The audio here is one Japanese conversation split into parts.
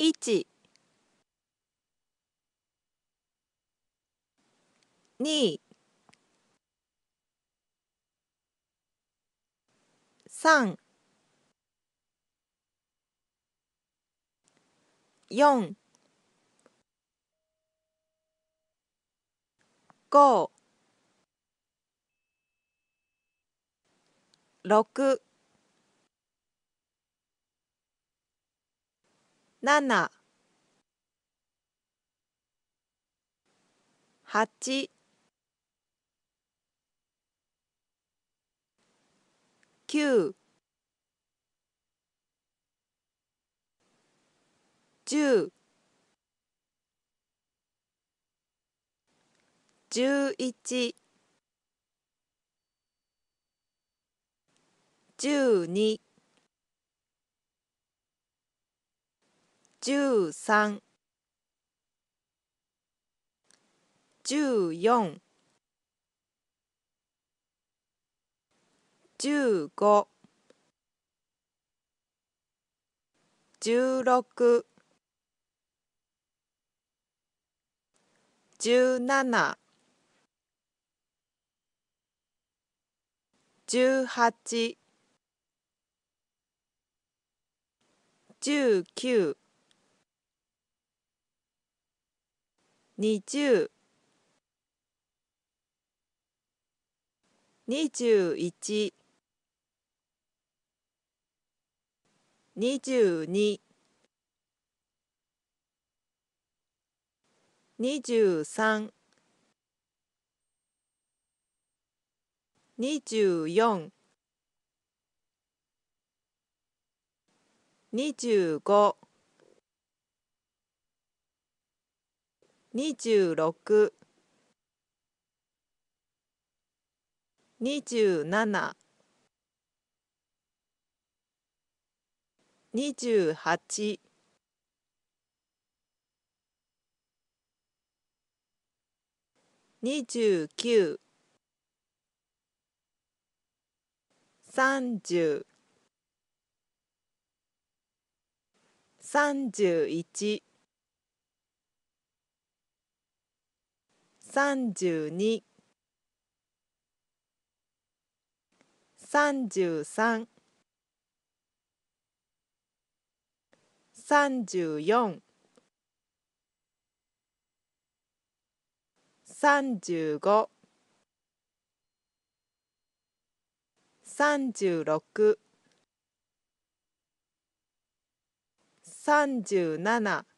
一、二、三、四、五、六。七、八、九、十、十一、十二。十三、十四、十五、十六、十七、十八、十九。二十二十一二十二二十三二十四二十五七、二十八、二十九、三十、三十一。三十二、三十三、三十四、三十五、三十六、三十七。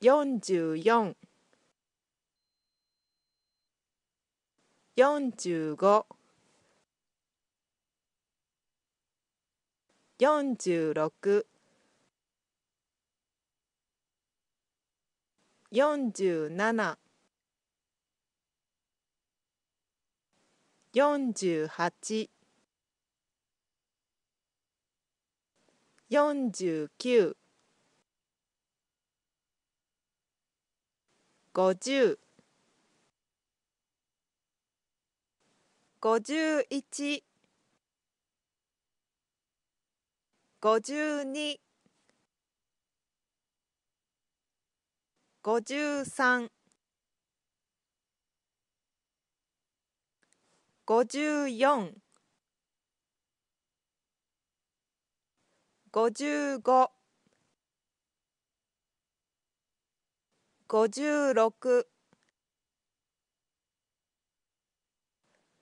44 45 46 47 48 49五十五十一五十二五十三五十四五十五五十六、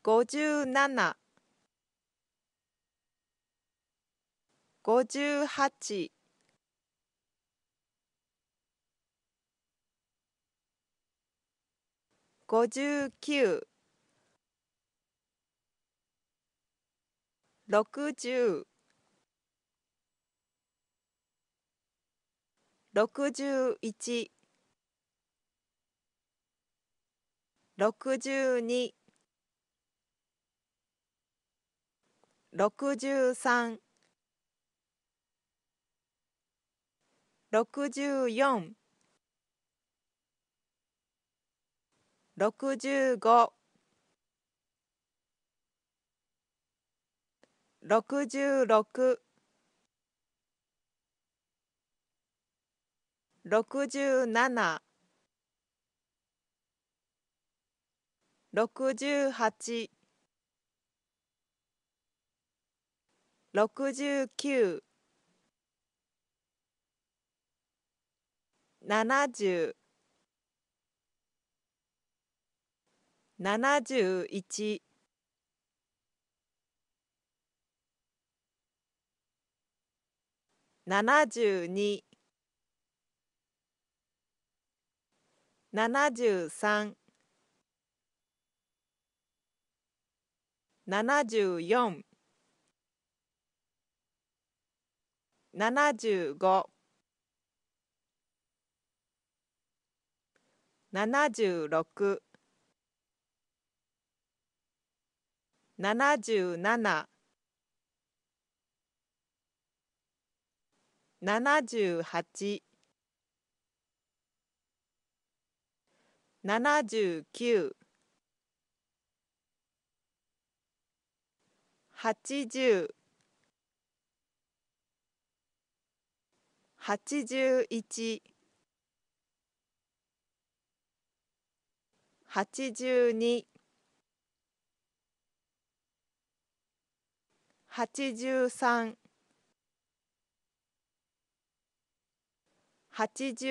五十七、五十八、五十九、六十、六十一。62 63 64 65 66 67六十八、六十九、七十、七十一、七十二、七十三。74 75 76 77 78 79八十八十一八十二八十三八十四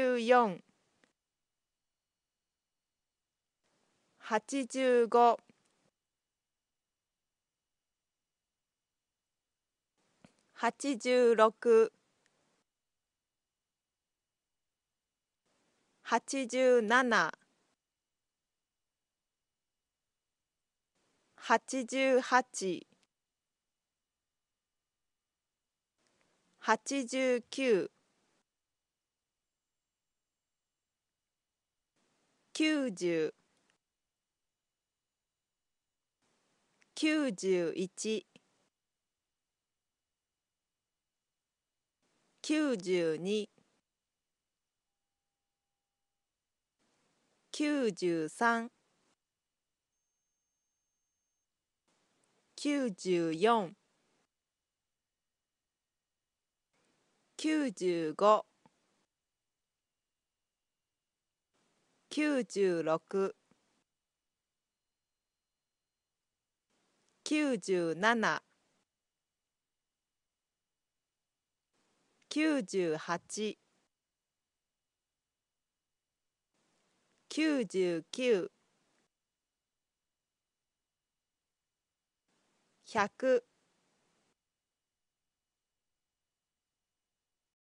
八十五八十六八十七八十八八十九九十九十一九十二九十三九十四九十五九十六九十七九十八、九十九、百。